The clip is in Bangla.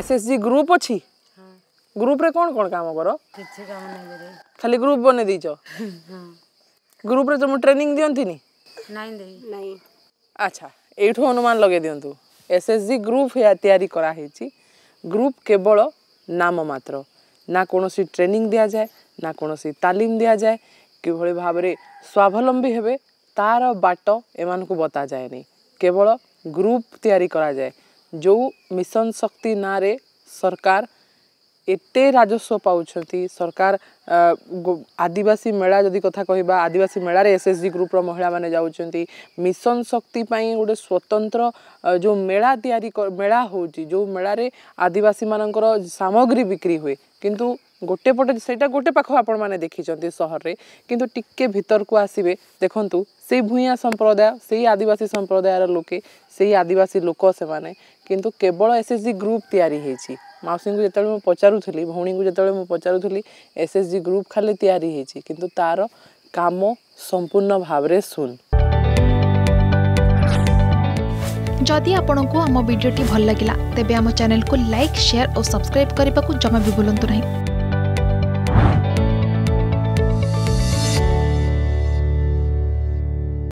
এসএসজি গ্রুপ অছি গ্রুপরে কোন কোন কাম কর কিছু কাম নাই রে খালি গ্রুপ বনে দিছো গ্রুপরে তুমি ট্রেনিং নি নাই দেই নাই আচ্ছা এইঠু অনুমান লগে দিয়ন্তু এসএসজি গ্রুপ হে তৈরি করা হেছি গ্রুপ কেবল নাম মাত্র না কোনসি ট্রেনিং দিয়া যায় না কোনসি তালিম দিয়া যায় কিভাবে ভাবে স্বাবলম্বী হবে তার বাট এমানকু বতা যায়নি কেবল গ্রুপ তৈরি করা যায় ଯେଉଁ ମିଶନ ଶକ୍ତି ନାଁରେ ସରକାର ଏତେ ରାଜସ୍ୱ ପାଉଛନ୍ତି ସରକାର ଆଦିବାସୀ ମେଳା ଯଦି କଥା କହିବା ଆଦିବାସୀ ମେଳାରେ ଏସ୍ ଏସ୍ ଜି ଗ୍ରୁପ୍ର ମହିଳାମାନେ ଯାଉଛନ୍ତି ମିଶନ ଶକ୍ତି ପାଇଁ ଗୋଟେ ସ୍ୱତନ୍ତ୍ର ଯେଉଁ ମେଳା ତିଆରି ମେଳା ହେଉଛି ଯେଉଁ ମେଳାରେ ଆଦିବାସୀମାନଙ୍କର ସାମଗ୍ରୀ ବିକ୍ରି ହୁଏ କିନ୍ତୁ ଗୋଟେ ପଟେ ସେଇଟା ଗୋଟେ ପାଖ ଆପଣମାନେ ଦେଖିଛନ୍ତି ସହରରେ କିନ୍ତୁ ଟିକେ ଭିତରକୁ ଆସିବେ ଦେଖନ୍ତୁ ସେଇ ଭୂଇଁଆ ସମ୍ପ୍ରଦାୟ ସେଇ ଆଦିବାସୀ ସମ୍ପ୍ରଦାୟର ଲୋକେ ସେଇ ଆଦିବାସୀ ଲୋକ ସେମାନେ କିନ୍ତୁ କେବଳ ଏସ୍ ଏସ୍ ଜି ଗ୍ରୁପ୍ ତିଆରି ହେଇଛି ମାଉସୀଙ୍କୁ ଯେତେବେଳେ ମୁଁ ପଚାରୁଥିଲି ଭଉଣୀଙ୍କୁ ଯେତେବେଳେ ମୁଁ ପଚାରୁଥିଲି ଏସ୍ ଏସ୍ ଜି ଗ୍ରୁପ୍ ଖାଲି ତିଆରି ହେଇଛି କିନ୍ତୁ ତା'ର କାମ ସମ୍ପୂର୍ଣ୍ଣ ଭାବରେ ଶୂନ ଯଦି ଆପଣଙ୍କୁ ଆମ ଭିଡ଼ିଓଟି ଭଲ ଲାଗିଲା ତେବେ ଆମ ଚ୍ୟାନେଲକୁ ଲାଇକ୍ ସେୟାର ଓ ସବସ୍କ୍ରାଇବ୍ କରିବାକୁ ଜମା ବି ଭୁଲନ୍ତୁ ନାହିଁ